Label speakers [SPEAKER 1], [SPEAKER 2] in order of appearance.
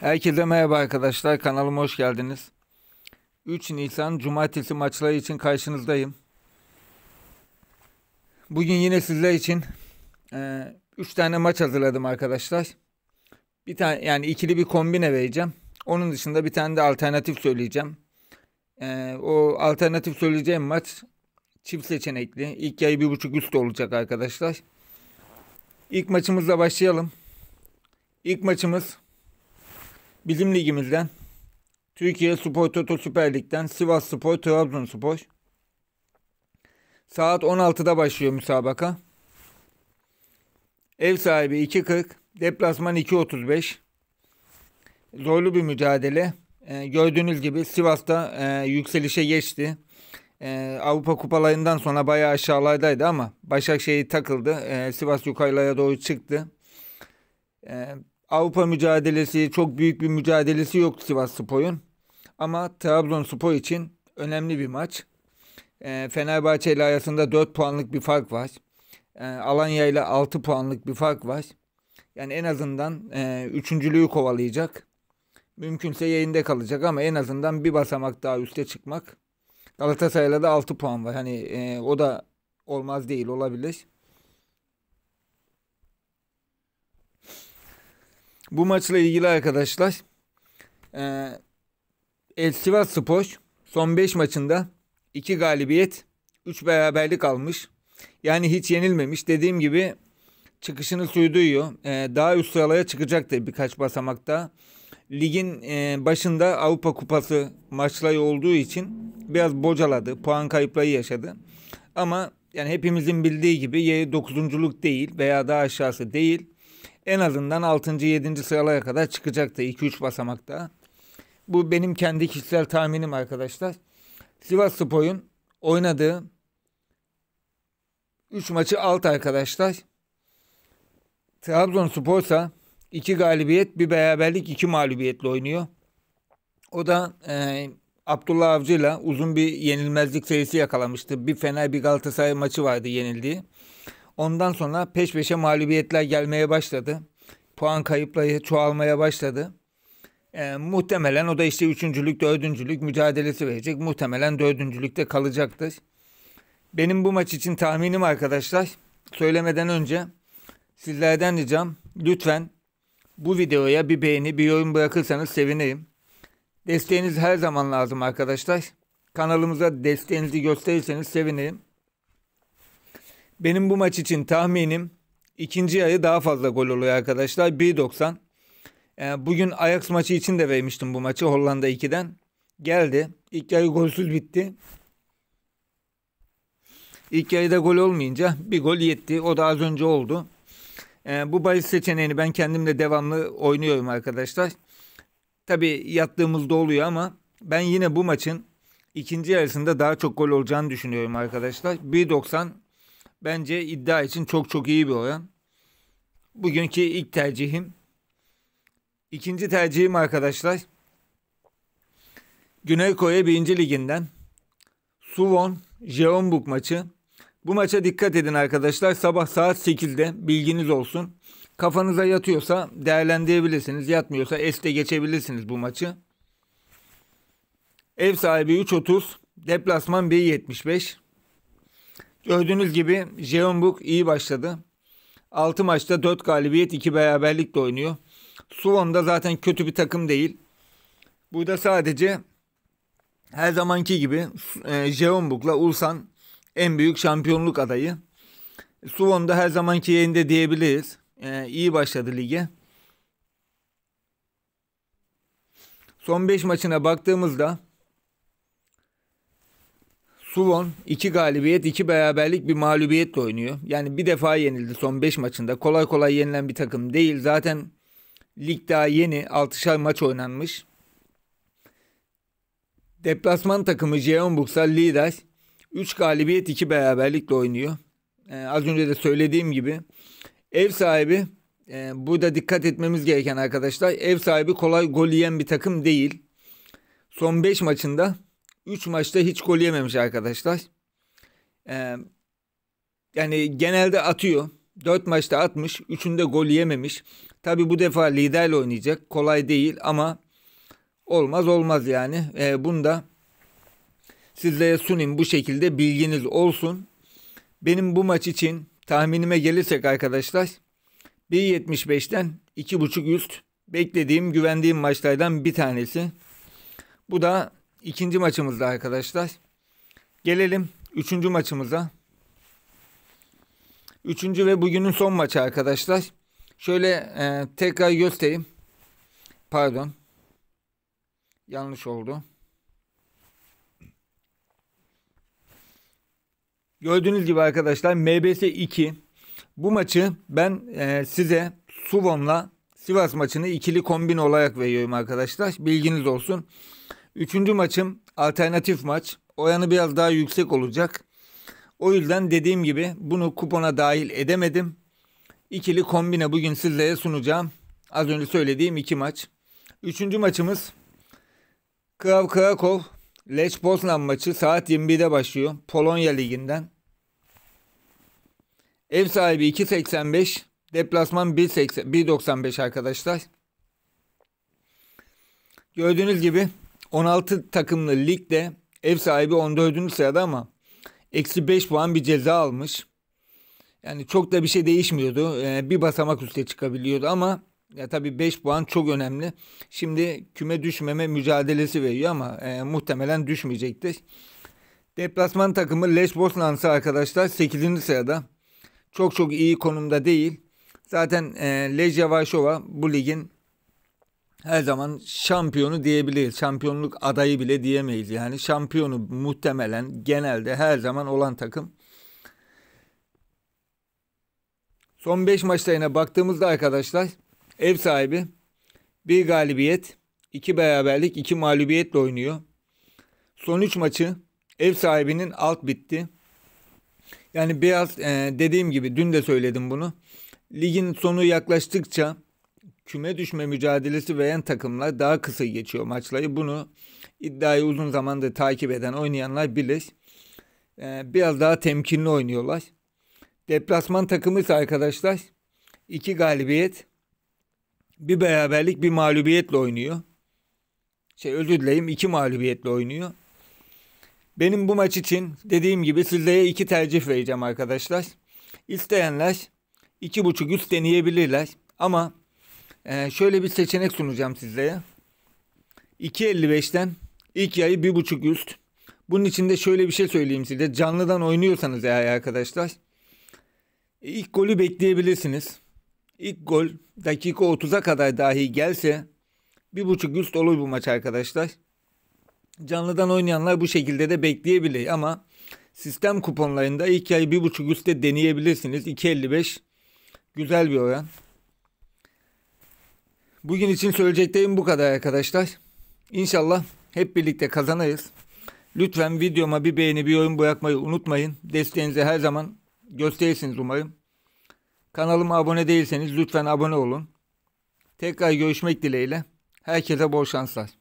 [SPEAKER 1] Herkese merhaba arkadaşlar. Kanalıma hoş geldiniz. 3 Nisan Cumartesi maçları için karşınızdayım. Bugün yine sizler için 3 e, tane maç hazırladım arkadaşlar. Bir tane yani ikili bir kombine vereceğim. Onun dışında bir tane de alternatif söyleyeceğim. E, o alternatif söyleyeceğim maç çift seçenekli. İlk yayı bir buçuk üst olacak arkadaşlar. İlk maçımızla başlayalım. İlk maçımız Bizim ligimizden Türkiye Spor Toto Süper Lig'den Sivas Spor Spor. Saat 16'da başlıyor müsabaka. Ev sahibi 2.40, deplasman 2.35. Zorlu bir mücadele. Ee, gördüğünüz gibi Sivas'ta e, yükselişe geçti. Ee, Avrupa kupalarından sonra bayağı aşağılardaydı ama Başakşehir takıldı. Ee, Sivas yukarılara doğru çıktı. Ee, Avrupa mücadelesi çok büyük bir mücadelesi yok Sivas Spor'un. Ama Trabzonspor için önemli bir maç. E, Fenerbahçe ile arasında 4 puanlık bir fark var. E, Alanya ile 6 puanlık bir fark var. Yani en azından e, üçüncülüğü kovalayacak. Mümkünse yayında kalacak ama en azından bir basamak daha üste çıkmak. Galatasaray'la da 6 puan var. Hani e, o da olmaz değil olabilir. Bu maçla ilgili arkadaşlar e, El Sivas Spor son 5 maçında 2 galibiyet 3 beraberlik almış. Yani hiç yenilmemiş. Dediğim gibi çıkışını sürdürüyor. E, daha üst sıralara çıkacaktı birkaç basamakta. Ligin e, başında Avrupa Kupası maçları olduğu için biraz bocaladı. Puan kayıpları yaşadı. Ama yani hepimizin bildiği gibi yeri 9. değil veya daha aşağısı değil en azından 6. 7. sıralara kadar çıkacaktı 2-3 basamakta. Bu benim kendi kişisel tahminim arkadaşlar. Sivas Spor'un oynadığı 3 maçı alt arkadaşlar. Trabzonspor ise 2 galibiyet, bir beraberlik, 2 mağlubiyetle oynuyor. O da e, Abdullah Avcı'yla uzun bir yenilmezlik serisi yakalamıştı. Bir Fener bir Galatasaray maçı vardı yenildiği. Ondan sonra peş peşe mağlubiyetler gelmeye başladı puan kayıpları çoğalmaya başladı. E, muhtemelen o da işte üçüncülük, dördüncülük mücadelesi verecek. Muhtemelen dördüncülükte kalacaktır. Benim bu maç için tahminim arkadaşlar. Söylemeden önce sizlerden ricam lütfen bu videoya bir beğeni, bir yorum bırakırsanız sevineyim. Desteğiniz her zaman lazım arkadaşlar. Kanalımıza desteğinizi gösterirseniz sevinirim. Benim bu maç için tahminim İkinci yarı daha fazla gol oluyor arkadaşlar. 1.90. E, ee, bugün Ajax maçı için de vermiştim bu maçı Hollanda 2'den. Geldi. İlk yarı golsüz bitti. İlk yarıda gol olmayınca bir gol yetti. O da az önce oldu. E, bu bahis seçeneğini ben kendimle devamlı oynuyorum arkadaşlar. Tabi yattığımızda oluyor ama ben yine bu maçın ikinci yarısında daha çok gol olacağını düşünüyorum arkadaşlar. 1.90 bence iddia için çok çok iyi bir oran. Bugünkü ilk tercihim. İkinci tercihim arkadaşlar. Güney Kore 1. Liginden. Suwon Jeonbuk maçı. Bu maça dikkat edin arkadaşlar. Sabah saat 8'de bilginiz olsun. Kafanıza yatıyorsa değerlendirebilirsiniz. Yatmıyorsa este geçebilirsiniz bu maçı. Ev sahibi 3.30. Deplasman 1.75. Gördüğünüz gibi Jeonbuk iyi başladı. 6 maçta 4 galibiyet 2 de oynuyor. Suwon da zaten kötü bir takım değil. Burada sadece her zamanki gibi e, Jeonbuk'la Ulsan en büyük şampiyonluk adayı. Suwon da her zamanki yerinde diyebiliriz. E, iyi başladı lige. Son 5 maçına baktığımızda Suvon iki galibiyet, iki beraberlik, bir mağlubiyetle oynuyor. Yani bir defa yenildi son 5 maçında. Kolay kolay yenilen bir takım değil. Zaten lig daha yeni. 6'şar maç oynanmış. Deplasman takımı Jeonburgsa lider. 3 galibiyet, 2 beraberlikle oynuyor. Ee, az önce de söylediğim gibi ev sahibi e, burada dikkat etmemiz gereken arkadaşlar ev sahibi kolay gol yiyen bir takım değil. Son 5 maçında 3 maçta hiç gol yememiş arkadaşlar. Ee, yani genelde atıyor. 4 maçta atmış. 3'ünde gol yememiş. Tabi bu defa liderle oynayacak. Kolay değil ama olmaz olmaz yani. Ee, bunu da sizlere sunayım. Bu şekilde bilginiz olsun. Benim bu maç için tahminime gelirsek arkadaşlar 1.75'ten 2.5 üst beklediğim güvendiğim maçlardan bir tanesi. Bu da İkinci maçımızda arkadaşlar. Gelelim üçüncü maçımıza. Üçüncü ve bugünün son maçı arkadaşlar. Şöyle e, tekrar göstereyim. Pardon. Yanlış oldu. Gördüğünüz gibi arkadaşlar MBS 2. Bu maçı ben e, size Suvon'la Sivas maçını ikili kombin olarak veriyorum arkadaşlar. Bilginiz olsun. Üçüncü maçım alternatif maç. Oyanı biraz daha yüksek olacak. O yüzden dediğim gibi bunu kupona dahil edemedim. İkili kombine bugün sizlere sunacağım. Az önce söylediğim iki maç. Üçüncü maçımız Krav Krakow Leş Poznan maçı saat 21'de başlıyor. Polonya Ligi'nden. Ev sahibi 2.85. Deplasman 1.95 arkadaşlar. Gördüğünüz gibi 16 takımlı ligde ev sahibi 14. sırada ama eksi 5 puan bir ceza almış. Yani çok da bir şey değişmiyordu. Ee, bir basamak üste çıkabiliyordu ama ya tabii 5 puan çok önemli. Şimdi küme düşmeme mücadelesi veriyor ama e, muhtemelen düşmeyecektir. Deplasman takımı Lesbos bosnansı arkadaşlar 8. sırada. Çok çok iyi konumda değil. Zaten e, Lejya Varşova bu ligin her zaman şampiyonu diyebiliriz. Şampiyonluk adayı bile diyemeyiz. Yani şampiyonu muhtemelen genelde her zaman olan takım. Son 5 maçlarına baktığımızda arkadaşlar ev sahibi bir galibiyet, iki beraberlik, iki mağlubiyetle oynuyor. Son 3 maçı ev sahibinin alt bitti. Yani biraz e, dediğim gibi dün de söyledim bunu. Ligin sonu yaklaştıkça küme düşme mücadelesi veren takımlar daha kısa geçiyor maçları. Bunu iddiayı uzun zamandır takip eden oynayanlar bilir. Ee, biraz daha temkinli oynuyorlar. Deplasman takımı ise arkadaşlar iki galibiyet, bir beraberlik, bir mağlubiyetle oynuyor. Şey özür dileyim iki mağlubiyetle oynuyor. Benim bu maç için dediğim gibi sizlere iki tercih vereceğim arkadaşlar. İsteyenler iki buçuk üst deneyebilirler ama ee, şöyle bir seçenek sunacağım sizlere. 2.55'ten ilk yayı 1.5 üst. Bunun içinde şöyle bir şey söyleyeyim size. Canlıdan oynuyorsanız eğer arkadaşlar. İlk golü bekleyebilirsiniz. İlk gol dakika 30'a kadar dahi gelse bir buçuk üst olur bu maç arkadaşlar. Canlıdan oynayanlar bu şekilde de bekleyebilir ama sistem kuponlarında ilk bir buçuk üstte deneyebilirsiniz. 2.55 güzel bir oran. Bugün için söyleyeceklerim bu kadar arkadaşlar. İnşallah hep birlikte kazanırız. Lütfen videoma bir beğeni bir yorum bırakmayı unutmayın. Desteğinizi her zaman gösterirsiniz umarım. Kanalıma abone değilseniz lütfen abone olun. Tekrar görüşmek dileğiyle. Herkese bol şanslar.